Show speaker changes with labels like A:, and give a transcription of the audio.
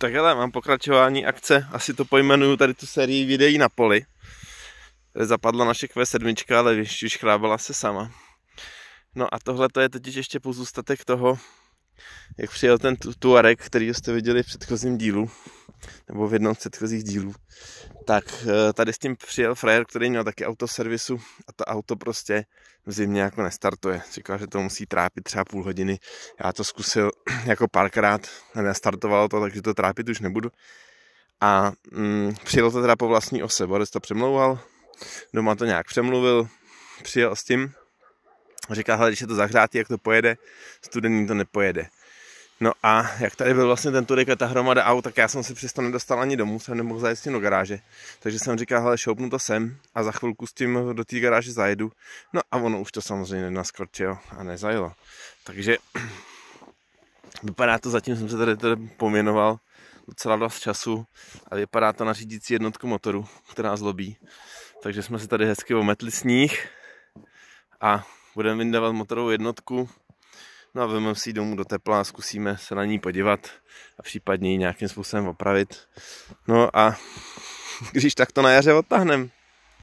A: Tak hele, mám pokračování akce, asi to pojmenuju tady tu sérii videí na poli. Zapadla naše Q7, ale ještě už chrábala se sama. No a tohle to je totiž ještě pozůstatek toho, jak přijel ten tuarek, který jste viděli v předchozím dílu nebo v jednom z předchozích dílů, tak e, tady s tím přijel frajer, který měl taky autoservisu a to auto prostě v zimě jako nestartuje. Říkal, že to musí trápit třeba půl hodiny. Já to zkusil jako párkrát, nestartovalo to, takže to trápit už nebudu. A mm, přijel to teda po vlastní ose. Boris to přemlouval, doma to nějak přemluvil, přijel s tím. Říká, hele, když je to zahřátý, jak to pojede, studený to nepojede. No a jak tady byl vlastně ten turek a ta hromada aut, tak já jsem si přesto nedostal ani domů, jsem nemohl zajet do garáže. Takže jsem říkal, hele, šoupnu to sem a za chvilku s tím do té garáže zajedu. No a ono už to samozřejmě naskorčilo a nezajelo. Takže vypadá to, zatím jsem se tady, tady poměnoval docela dost času a vypadá to na řídící jednotku motoru, která zlobí. Takže jsme se tady hezky ometli sníh a budeme vyndávat motorovou jednotku No a vezmeme si ji domů do tepla a zkusíme se na ní podívat a případně ji nějakým způsobem opravit. No a když tak to na jaře odtahneme.